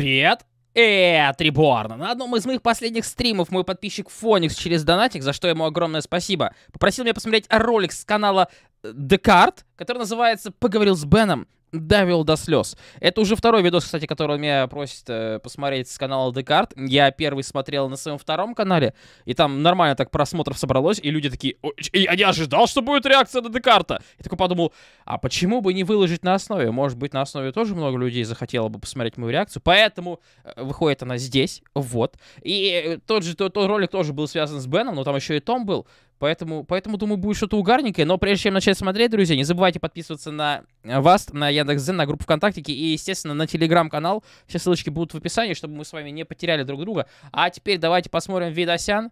Привет! Это Реборн. На одном из моих последних стримов мой подписчик Фоникс через донатик, за что ему огромное спасибо, попросил меня посмотреть ролик с канала Декарт, э, который называется «Поговорил с Беном» давил до слез. Это уже второй видос, кстати, который меня просит э, посмотреть с канала Декарт. Я первый смотрел на своем втором канале, и там нормально так просмотров собралось, и люди такие, я не ожидал, что будет реакция на Декарта. Я такой подумал, а почему бы не выложить на основе? Может быть, на основе тоже много людей захотело бы посмотреть мою реакцию, поэтому э, выходит она здесь, вот. И э, тот же тот, тот ролик тоже был связан с Беном, но там еще и Том был. Поэтому, поэтому, думаю, будет что-то угарненькое. Но прежде чем начать смотреть, друзья, не забывайте подписываться на э, вас, на Яндекс.Зен, на группу ВКонтакте и, естественно, на Телеграм-канал. Все ссылочки будут в описании, чтобы мы с вами не потеряли друг друга. А теперь давайте посмотрим видосян.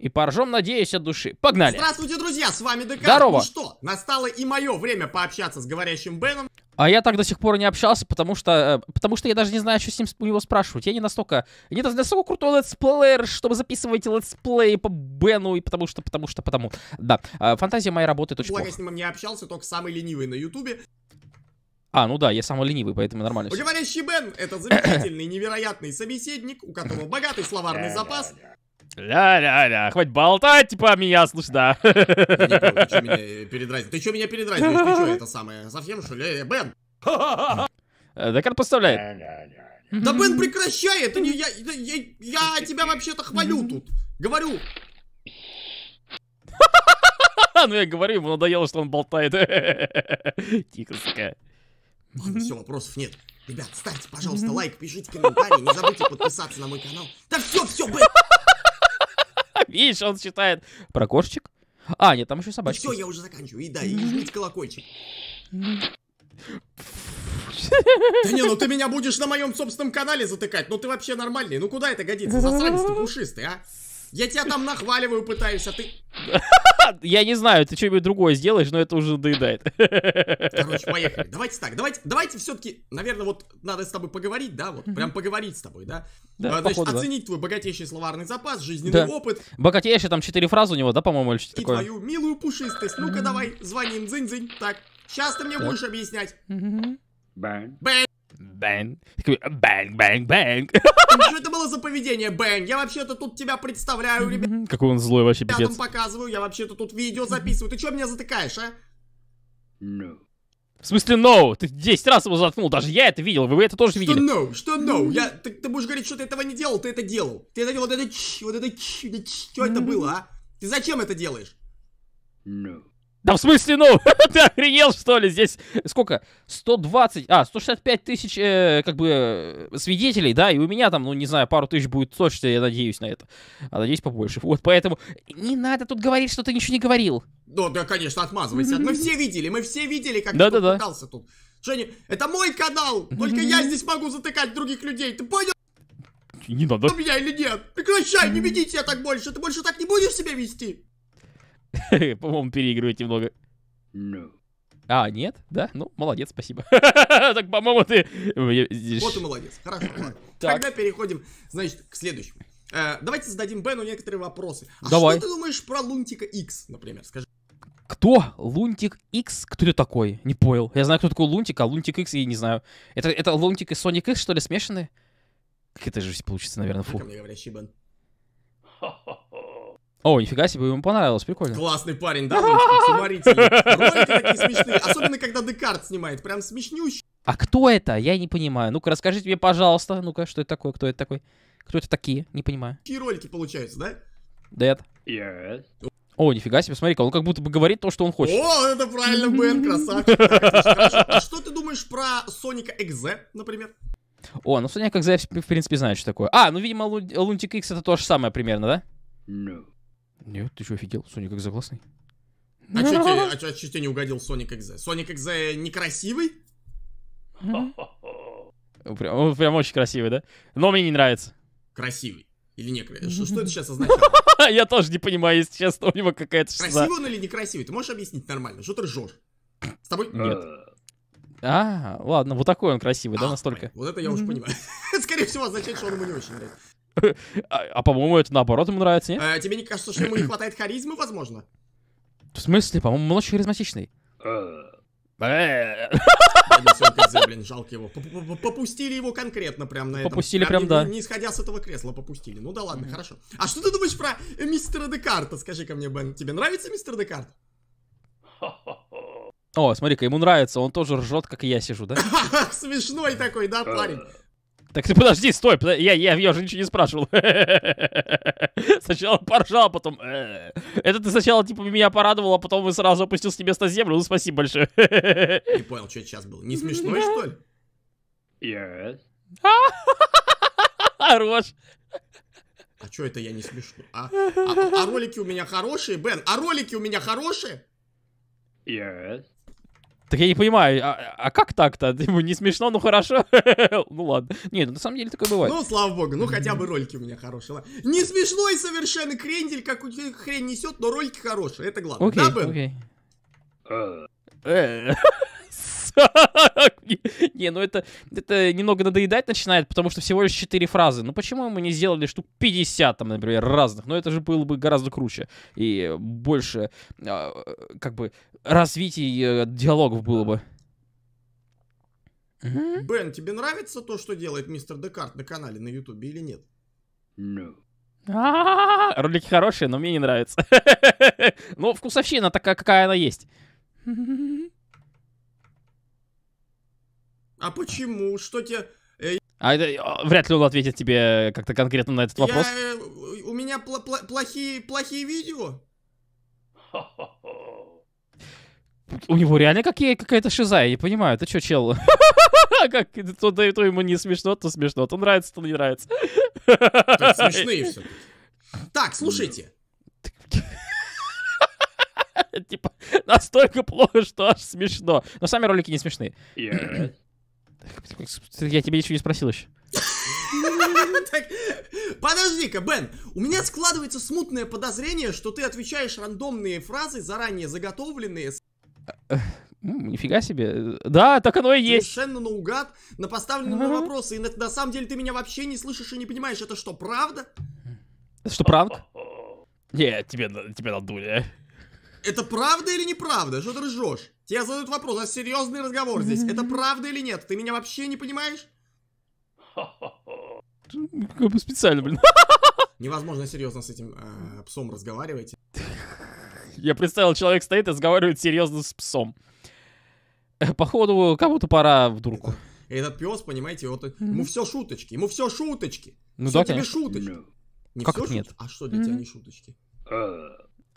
И поржем, надеюсь, от души. Погнали! Здравствуйте, друзья, с вами ДК. Здорово! Ну что, настало и мое время пообщаться с говорящим Беном. А я так до сих пор не общался, потому что, э, потому что я даже не знаю, что с ним у него спрашивать. Я не настолько, не настолько крутой летсплеер, чтобы записывать летсплей по Бену, и потому что, потому что, потому. Да, э, фантазия моя работает очень Благо, плохо. с ним не общался, только самый ленивый на ютубе. А, ну да, я самый ленивый, поэтому нормально. Говорящий Бен — это замечательный, невероятный собеседник, у которого богатый словарный запас, Ля-ля-ля, хватит болтать, типа, меня, слышь, да. Э, ты что меня передразниваешь? Ты что меня это самое, совсем, что ли? Э, Бен! Э, Дакар поставляет. Да, Бен, прекращай, это не я, я, м-м-м. тебя вообще-то хвалю тут. Говорю. Ну, я говорю, ему надоело, что он болтает. Тихо, Ладно, все, вопросов нет. Ребят, ставьте, пожалуйста, лайк, пишите комментарии, не забудьте подписаться на мой канал. Да все, все, Бен! Видишь, он считает. Про кошечек? А, нет, там еще собачка. Все, я уже заканчиваю. И да, и жмите колокольчик. Да не, ну ты меня будешь на моем собственном канале затыкать. Ну ты вообще нормальный. Ну куда это годится? Засранец ты пушистый, а? Я тебя там нахваливаю, пытаюсь, а ты... Я не знаю, ты что-нибудь другое сделаешь, но это уже надоедает. Короче, поехали. Давайте так, давайте, давайте все-таки, наверное, вот надо с тобой поговорить, да, вот прям поговорить с тобой, да? да а, Значит, оценить да. твой богатейший словарный запас, жизненный да. опыт. Богатейший, там четыре фразы у него, да, по-моему, или что-то такое? И твою милую пушистость. Ну-ка, давай, звоним, дзынь-дзынь. Так, сейчас ты мне так. будешь объяснять. Бэнь. Бэнь бэнг. Такой бэнг, бэнг, бэнг. Ну, что это было за поведение, бэнг? Я вообще-то тут тебя представляю, ребят. Какой он злой вообще, пиздец. Ребятам показываю, я вообще-то тут видео записываю. Ты что меня затыкаешь, а? No. Ну. В смысле, no? Ты 10 раз его заткнул, даже я это видел, вы это тоже что видели. No? Что no? Я, ты, ты будешь говорить, что ты этого не делал, ты это делал. Ты это делал, вот это ч, вот это ч, вот это ч, что это было, а? Ты зачем это делаешь? No. Ну. Да в смысле, ну, ты охренел, что ли? Здесь сколько? 120, а, 165 тысяч, э, как бы, э, свидетелей, да, и у меня там, ну, не знаю, пару тысяч будет точно, я надеюсь на это. А надеюсь побольше. Вот, поэтому не надо тут говорить, что ты ничего не говорил. Ну, да, конечно, отмазывайся. Мы все видели, мы все видели, как да, ты да, да. пытался тут. Женя, это мой канал, только я здесь могу затыкать других людей, ты понял? Не надо. Меня или нет? Прекращай, не веди себя так больше, ты больше так не будешь себя вести. По-моему, переигрываете много. No. Ну. А, нет? Да? Ну, молодец, спасибо. так, по-моему, ты... Вот и молодец. Хорошо. Тогда переходим, значит, к следующему. Э, давайте зададим Бену некоторые вопросы. А Давай. что ты думаешь про Лунтика X, например? Скажи. Кто? Лунтик X? Кто это такой? Не понял. Я знаю, кто такой Лунтик, а Лунтик X я не знаю. Это, это Лунтик и Соник X, что ли, смешанные? Как это же получится, наверное, фу. Ко мне говорящий Бен. О, нифига себе, ему понравилось, прикольно. Классный парень, да? Смотрите, ролики такие смешные, особенно когда Декарт снимает, прям смешнющий. А кто это? Я не понимаю. Ну-ка, расскажите мне, пожалуйста. Ну-ка, что это такое? Кто это такой? Кто это такие? Не понимаю. Какие ролики получаются, да? Дэд. Yes. О, нифига себе, смотри-ка, он как будто бы говорит то, что он хочет. О, это правильно, Бен, красавчик. А что ты думаешь про Соника Экзе, например? О, ну Соника Экзе, в принципе, знает, что такое. А, ну, видимо, Лунтик Икс это то же самое примерно, да? No. Нет, ты что, офигел? Соник Экзе классный. А что ну, тебе, ну, ну. а чё, а чё тебе не угодил Соник Экзе? Соник Экзе некрасивый? Прям, он прям очень красивый, да? Но мне не нравится. Красивый. Или некрасивый? Что, что это сейчас означает? Я тоже не понимаю, если честно, у него какая-то шиза. Красивый он или некрасивый? Ты можешь объяснить нормально? Что ты ржешь? С тобой... Нет. Э. А, ладно, вот такой он красивый, а, да, настолько? Вот это я уже понимаю. Скорее всего, означает, что он ему не очень нравится. А, а, по-моему, это наоборот ему нравится, нет? А, тебе не кажется, что ему не хватает харизмы, возможно? В смысле? По-моему, он очень харизматичный. Э. Э. жалко его. Попустили его конкретно прям на этом. Попустили прям, да. Не исходя с этого кресла, попустили. Ну да ладно, хорошо. А что ты думаешь про мистера Декарта? Скажи-ка мне, Бен, тебе нравится мистер Декарт? О, смотри-ка, ему нравится, он тоже ржет, как и я сижу, да? Смешной такой, да, э. парень? Так ты подожди, стой, я, я, я уже ничего не спрашивал. Сначала поржал, а потом... Э. Это ты сначала, типа, меня порадовал, а потом вы сразу опустился с небес на землю. Ну, спасибо большое. Не понял, что это сейчас было. Не смешно, что ли? Yes. Хорош. А что это я не смешно? А, а, а ролики у меня хорошие, Бен? А ролики у меня хорошие? Yes. Так я не понимаю, а, а как так-то? не смешно, ну хорошо. ну ладно. Нет, ну, на самом деле такое бывает. Ну, слава богу, ну хотя бы ролики у меня хорошие. Ладно. Не смешной совершенно крендель, как у тебя хрень несет, но ролики хорошие, это главное. Окей, да, Бен? окей. Э. Э. Не, ну это, это немного надоедать начинает, потому что всего лишь 4 фразы. Ну почему мы не сделали штук 50, там, например, разных? Ну это же было бы гораздо круче. И больше, а, как бы, развитий диалогов было бы. Бен, тебе нравится то, что делает мистер Декарт на канале на Ютубе или нет? No. Ролики хорошие, но мне не нравятся. Но вкусовщина такая, какая она есть. А почему? Что тебе... Э, а это, э, вряд ли он ответит тебе э, как-то конкретно на этот вопрос. Я, у меня пл пл плохие, плохие видео. У него реально какая-то шиза, я не понимаю. Ты что, чел? как то, то, то ему не смешно, то смешно, то нравится, то не нравится. Так, смешные все. Так, слушайте. Типа, настолько плохо, что аж смешно. Но сами ролики не смешные. Yeah. Я тебе ничего не спросил еще. Подожди-ка, Бен, у меня складывается смутное подозрение, что ты отвечаешь рандомные фразы, заранее заготовленные. Ну, нифига себе. Да, так оно и есть. Совершенно наугад, на поставленные вопросы. И на самом деле ты меня вообще не слышишь и не понимаешь, это что, правда? Что, пранк? Нет, тебе, тебе надули это правда или неправда? Что ты ржешь? Тебе задают вопрос, а серьезный разговор здесь. Это правда или нет? Ты меня вообще не понимаешь? Как бы специально, блин. Невозможно серьезно с этим э, псом разговаривать. Я представил, человек стоит и разговаривает серьезно с псом. Походу, кому-то пора в дурку. Этот пес, понимаете, вот ему все шуточки, ему все шуточки. Ну все да, тебе конечно. шуточки. Не как все шуточки? Нет. А что для mm-hmm. тебя не шуточки? Э,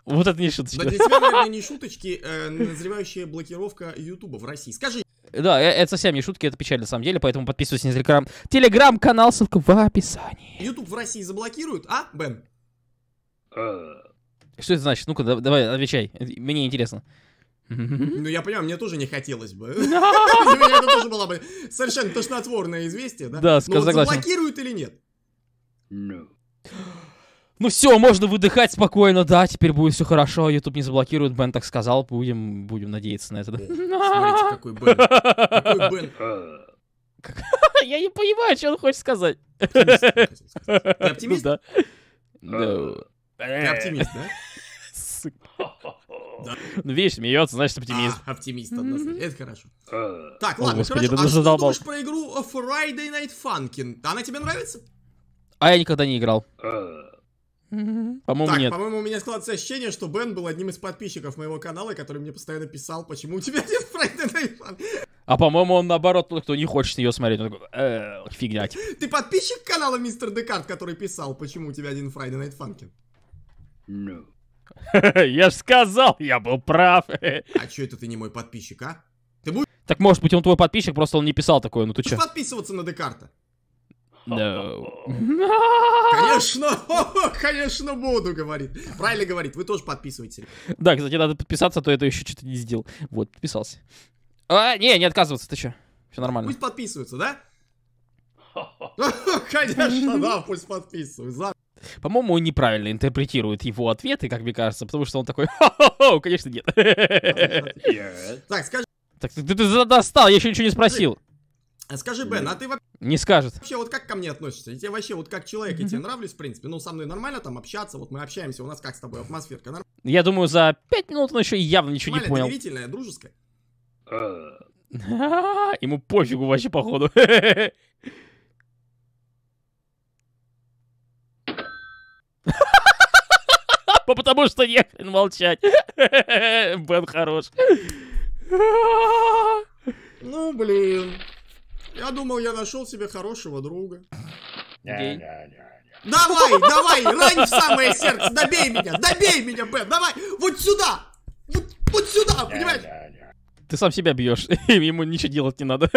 вот это не шуточки. Да для тебя, наверное, не шуточки, э, назревающая блокировка Ютуба в России. Скажи. Да, э, это совсем не шутки, это печаль на самом деле, поэтому подписывайтесь на телеграм. Телеграм-канал, ссылка в описании. Ютуб в России заблокируют, а, Бен? Э. Что это значит? Ну-ка, давай, отвечай. Мне интересно. Ну, я понимаю, мне тоже не хотелось бы. Для меня это тоже было бы совершенно тошнотворное известие, да? Да, ну, согласен. Но заблокируют или нет? No. Ну. Ну все, можно выдыхать спокойно, да, теперь будет все хорошо, YouTube не заблокирует, Бен так сказал, будем, будем надеяться на это. Э, смотрите, какой Бен. Какой Бен. Я не понимаю, что он хочет сказать. Ты оптимист? Да. Ты оптимист, да? Да. Ну, видишь, смеется, значит, оптимист. А, оптимист, Это хорошо. Э. Так, ладно, хорошо. А что задолбал. думаешь про игру Friday Night Funkin'? Она тебе нравится? А я никогда не играл. Э. По-моему, нет. по-моему, у меня складывается ощущение, что Бен был одним из подписчиков моего канала, который мне постоянно писал, почему у тебя нет Фрайда Найтфан. А по-моему, он наоборот тот, кто не хочет ее смотреть. Он такой, «Э, фигня. Ты подписчик канала Мистер Декарт, который писал, почему у тебя один Фрайда Найт Фанкин? No. я же сказал, я был прав. а чё это ты не мой подписчик, а? Ты будешь... Так может быть он твой подписчик, просто он не писал такое, ну ты чё? Подписываться на Декарта. No. Конечно, конечно буду, говорит. Правильно говорит, вы тоже подписывайтесь. Да, кстати, надо подписаться, а то я это еще что-то не сделал. Вот, подписался. А, не, не отказываться, ты что? Все нормально. Пусть подписываются, да? Конечно, да, пусть подписываются. По-моему, он неправильно интерпретирует его ответы, как мне кажется, потому что он такой, конечно, нет. Так, скажи. Так ты, ты, ты достал, я еще ничего не спросил. А скажи, Бен, а ты вообще... Не скажет. Вообще, вот как ко мне относишься? Я тебе вообще, вот как человек, я тебе нравлюсь, в принципе? Ну, со мной нормально там общаться, вот мы общаемся, у нас как с тобой атмосферка? Норм... Я думаю, за пять минут он еще явно ничего не понял. доверительная, дружеская. Ему пофигу вообще, походу. Потому что не хрен молчать. Бен хорош. Ну, блин. Я думал, я нашел себе хорошего друга. Давай, давай, рань в самое сердце, добей меня, добей меня, Бен, давай, вот сюда, вот, вот сюда, понимаешь? Ты сам себя бьешь, ему ничего делать не надо.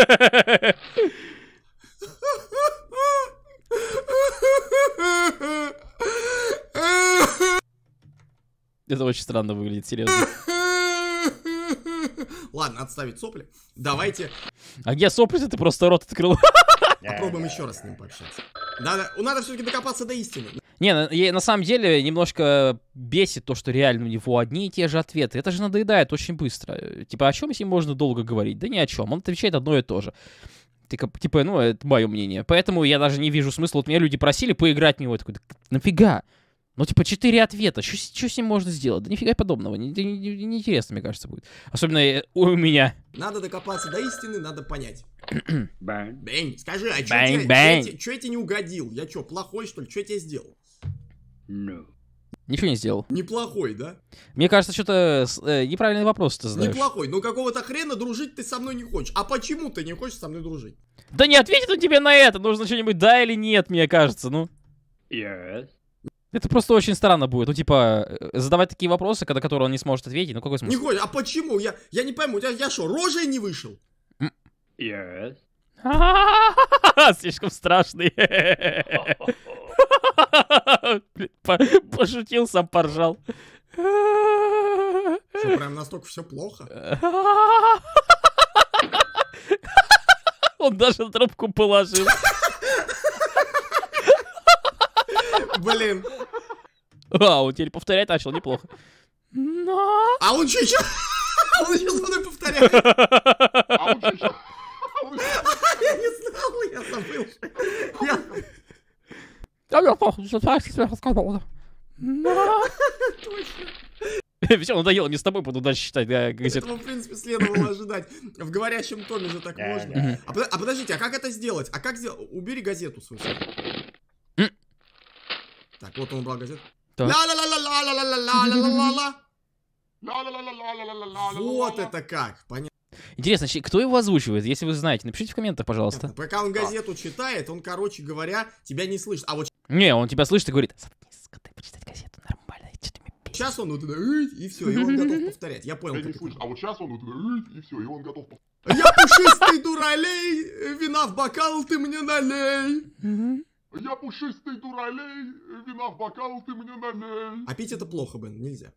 Это очень странно выглядит, серьезно. Ладно, отставить сопли. Давайте а где сопли? ты просто рот открыл. Попробуем еще раз с ним пообщаться. Да, да, надо все-таки докопаться до истины. Не, на, на самом деле немножко бесит то, что реально у него одни и те же ответы. Это же надоедает очень быстро. Типа, о чем с ним можно долго говорить? Да ни о чем. Он отвечает одно и то же. Типа, ну, это мое мнение. Поэтому я даже не вижу смысла. Вот меня люди просили поиграть в него. Я такой, нафига? Ну, типа, четыре ответа. Что с ним можно сделать? Да нифига подобного. Неинтересно, мне кажется, будет. Особенно э, у меня. Надо докопаться до истины, надо понять. Бэнь, скажи, а что я тебе не угодил? Я что, плохой, что ли? Что я тебе сделал? Ну. Ничего не сделал. Неплохой, да? Мне кажется, что-то э, неправильный вопрос ты задаешь. Неплохой, но какого-то хрена дружить ты со мной не хочешь. А почему ты не хочешь со мной дружить? Да не ответит он тебе на это. Нужно что-нибудь да или нет, мне кажется, ну. Yes. Это просто очень странно будет. Ну, типа, э, задавать такие вопросы, когда которые он не сможет ответить. Ну, какой смысл? Николь, а почему? Я, я не пойму, я, я что, рожей не вышел? Yes. Слишком страшный. Пошутил, сам поржал. Что, прям настолько все плохо? Он даже трубку положил. Блин. А, он теперь повторять начал, неплохо. Но... А он что? А он сейчас мной повторяет. А он чуть а Я не знал, я забыл. Я... Да, я плохо, что я себе рассказывал. Все, надоело, не с тобой буду дальше считать да, газет. Этого, в принципе, следовало ожидать. В говорящем томе же так можно. А, а подождите, а как это сделать? А как сделать? Убери газету свою. Так, вот он убрал газет. Вот это как, понятно. Интересно, кто его озвучивает? Если вы знаете, напишите в комментах, пожалуйста. Пока он газету читает, он, короче говоря, тебя не слышит. А вот... Не, он тебя слышит и говорит, заткнись, дай почитать газету, нормально, что ты мне Сейчас он вот и все, и он готов повторять. Я понял. Я не слышу. А вот сейчас он вот и все, и он готов повторять. Я пушистый дуралей, вина в бокал ты мне налей. Я пушистый дуралей, вина в бокал ты мне налей. А пить это плохо, Бен, нельзя.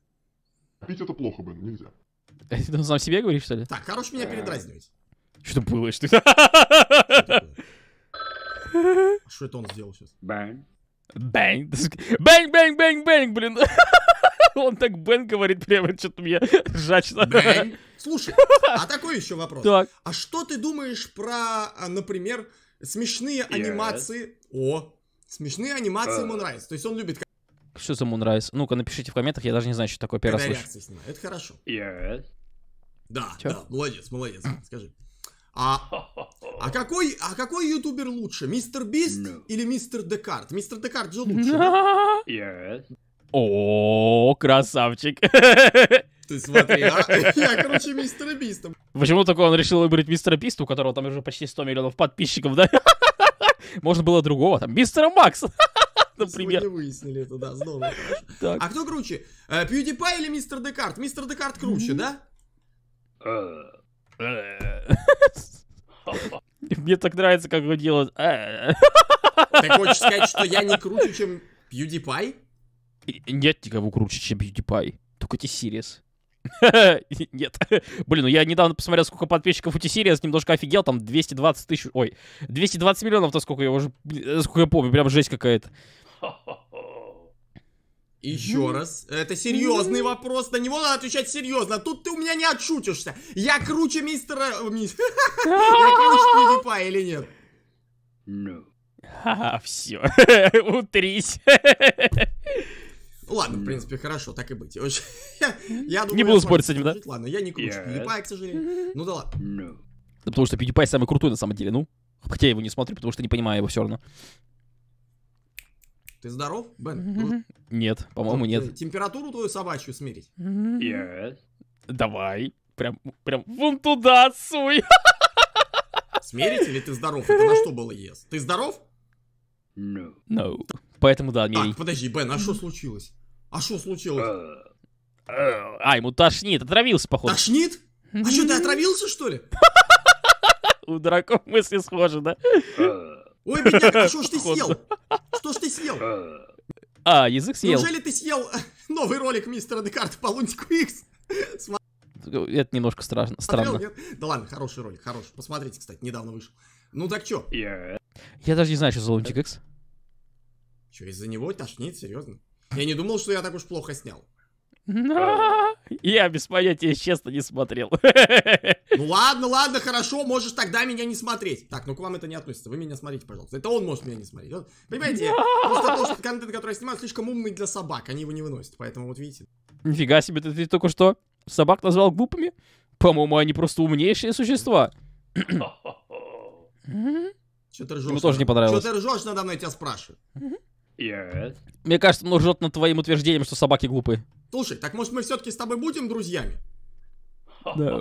Пить это плохо, Бен, нельзя. Ты там сам себе говоришь, что ли? Так, короче, меня передразнивать. Что ты было, что а Что это он сделал сейчас? Бэнг. Бэнг. Бэнг, бэнг, бэнг, бэнг, блин. Он так Бен говорит прямо, что-то мне ржачно. Слушай, а такой еще вопрос. Так. А что ты думаешь про, а, например, смешные yes. анимации о, смешные анимации а. ему нравятся, То есть он любит... Что за Moonrise? Ну-ка, напишите в комментах, я даже не знаю, что такое первый раз слышу. Это хорошо. Yeah. Да, Чё? да, молодец, молодец, скажи. А, а какой, а какой ютубер лучше, мистер Бист no. Ну. или мистер Декарт? Мистер Декарт же лучше. No. Yeah. О, красавчик. Ты смотри, а? я, короче, мистер Бистом. Почему такой он решил выбрать мистера Биста, у которого там уже почти 100 миллионов подписчиков, да? Можно было другого, там, мистера Макса например. Сегодня выяснили это, да, здорово. А кто круче? Э, PewDiePie или мистер Декарт? Мистер Декарт круче, да? Э, э. Мне так нравится, как его делает. Ты хочешь сказать, что я не круче, чем PewDiePie? Нет никого круче, чем PewDiePie. Только те Сириус. Нет. Блин, ну я недавно посмотрел, сколько подписчиков у T-Series, немножко офигел, там 220 тысяч... Ой, 220 миллионов, то сколько я уже... Сколько я помню, прям жесть какая-то. Еще раз. Это серьезный вопрос. На него надо отвечать серьезно. А тут ты у меня не отшутишься. Я круче мистера... Э, я круче или нет? Ну, Ха-ха, все. Утрись. Ладно, в принципе, хорошо, так и быть. Я думаю, Не буду спорить с этим, да? Ладно, я не кручу PewDiePie, к сожалению. Ну да ладно. Ну. Да потому что PewDiePie самый крутой на самом деле, ну. Хотя я его не смотрю, потому что не понимаю его все равно. Ты здоров, Бен? Нет, по-моему, нет. Э, температуру твою собачью смирить? Yes. Давай. Прям, прям вон туда суй. Смерить или ты здоров? Это на что было ес? Yes? Ты здоров? No. Ну. No. Ну. Поэтому да, Мирий. Так, подожди, Бен, а что случилось? А что случилось? Э, э, а, ему тошнит, отравился, походу. Тошнит? А что, ты отравился, что ли? У дураков мысли схожи, да? Э, Ой, бедняк, а что ж ты съел? Что ж ты съел? А, язык съел. Неужели ты съел новый ролик мистера Декарта по Лунтику Икс? Это немножко страшно. Странно. Смотрел, да ладно, хороший ролик, хороший. Посмотрите, кстати, недавно вышел. Ну так чё? Я даже не знаю, что за Лунтик Икс. Чё, из-за него тошнит, серьезно? Я не думал, что я так уж плохо снял. Ну, я без понятия, честно, не смотрел. Ну ладно, ладно, хорошо, можешь тогда меня не смотреть. Так, ну к вам это не относится, вы меня смотрите, пожалуйста. Это он может меня не смотреть. понимаете, ну. просто то, что контент, который я снимаю, слишком умный для собак, они его не выносят, поэтому вот видите. Нифига себе, ты, только что собак назвал глупыми? По-моему, они просто умнейшие существа. Что ты ржешь? Ему тоже не понравилось. Что ты ржешь надо мной, я тебя спрашиваю. Yes. Мне кажется, он ржет над твоим утверждением, что собаки глупы. Слушай, так может мы все-таки с тобой будем друзьями? Да.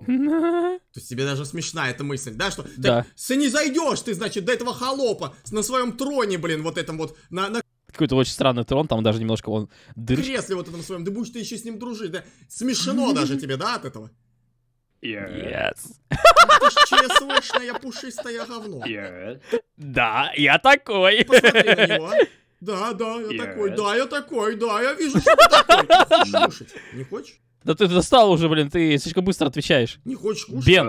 То есть тебе даже смешна эта мысль, да? Что да. Так, не зайдешь ты, значит, до этого холопа на своем троне, блин, вот этом вот, на, на какой-то очень странный трон, там даже немножко он дыр. Кресле вот этом своем, ты будешь ты еще с ним дружить, да? Смешно даже тебе, да, от этого? Yes. Ты ж я пушистое говно. Yes. Да, я такой. Посмотри на него. Да, да, я yes. такой, да, я такой, да, я вижу, что ты такой. хочешь кушать? Не хочешь? Да ты достал уже, блин, ты слишком быстро отвечаешь. Не хочешь кушать? Бен.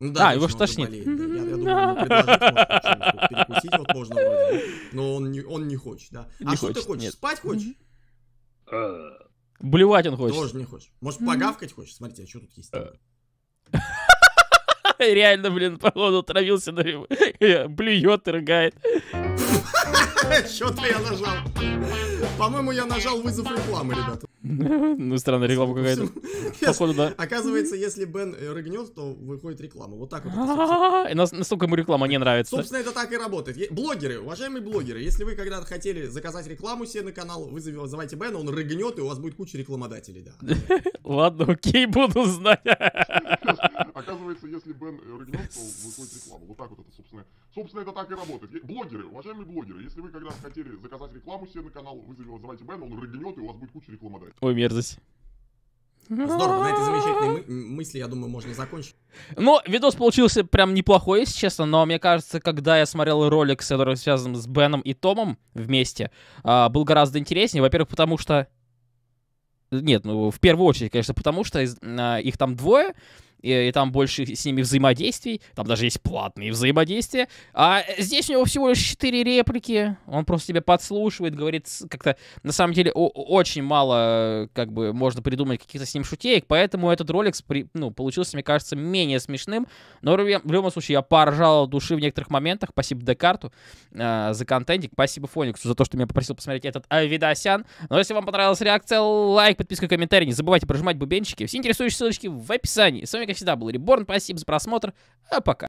Ну, да, а, его же тошнит. Болеет, да. Я, я думаю, может, перекусить вот можно вроде. Но он не, он не хочет, да. Не а хочет, что ты хочешь? Нет. Спать хочешь? Э. Блевать он хочет. Тоже не хочет. Может, погавкать хочешь? Смотрите, а что тут есть? Э. Реально, блин, походу травился, блюет и рыгает. Что-то я нажал. По-моему, я нажал вызов рекламы, ребята. Ну, странная реклама какая-то. Походу, да. Оказывается, если Бен э, рыгнет, то выходит реклама. Вот так вот. Настолько ему реклама не нравится. Собственно, это так и работает. Блогеры, уважаемые блогеры, если вы когда-то хотели заказать рекламу себе на канал, вызывайте Бена, он рыгнет, и у вас будет куча рекламодателей, да. Ладно, окей, буду знать. Получается, если Бен рыгнет, то выходит реклама. Вот так вот это, собственно. Собственно, это так и работает. Блогеры, уважаемые блогеры, если вы когда хотели заказать рекламу себе на канал, вызовите Бена, он рыгнет, и у вас будет куча рекламодателей. Ой, мерзость. Здорово, на этой замечательной мы- мысли, я думаю, можно закончить. Ну, видос получился прям неплохой, если честно, но мне кажется, когда я смотрел ролик, который связан с Беном и Томом вместе, а, был гораздо интереснее. Во-первых, потому что... Нет, ну, в первую очередь, конечно, потому что из, а, их там двое, и, и там больше с ними взаимодействий, там даже есть платные взаимодействия, а здесь у него всего лишь 4 реплики, он просто тебя подслушивает, говорит как-то, на самом деле, очень мало, как бы, можно придумать каких-то с ним шутеек, поэтому этот ролик, ну, получился, мне кажется, менее смешным, но в любом случае я поржал души в некоторых моментах, спасибо Декарту э, за контентик, спасибо Фониксу за то, что меня попросил посмотреть этот э, видосян, но если вам понравилась реакция, лайк, подписка, комментарий, не забывайте прожимать бубенчики, все интересующие ссылочки в описании, с вами, всегда был Реборн. Спасибо за просмотр, а пока.